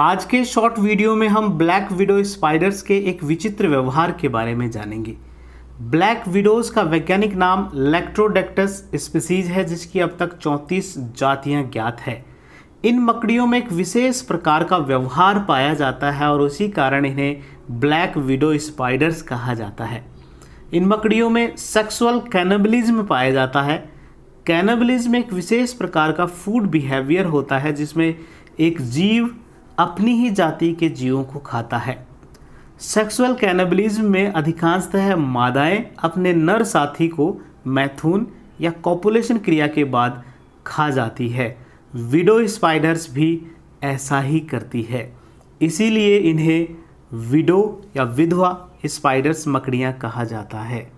आज के short video में हम ब्लैक विडो स्पाइडर्स के एक विचित्र व्यवहार के बारे में जानेंगे ब्लैक विडोज़ का वैज्ञानिक नाम लेक्ट्रोडेक्टस स्पीसीज है जिसकी अब तक 34 जातियां ज्ञात है इन मकड़ियों में एक विशेष प्रकार का व्यवहार पाया जाता है और उसी कारण इन्हें ब्लैक विडो स्पाइडर्स कहा जाता है इन मकड़ियों में सेक्सुअल कैनबलिज्म पाया जाता है कैनबलिज्म एक विशेष प्रकार का फूड बिहेवियर होता है जिसमें एक जीव अपनी ही जाति के जीवों को खाता है सेक्सुअल कैनबलिज्म में अधिकांशतः मादाएं अपने नर साथी को मैथून या कॉपुलेशन क्रिया के बाद खा जाती है विडो स्पाइडर्स भी ऐसा ही करती है इसीलिए इन्हें विडो या विधवा स्पाइडर्स मकड़ियाँ कहा जाता है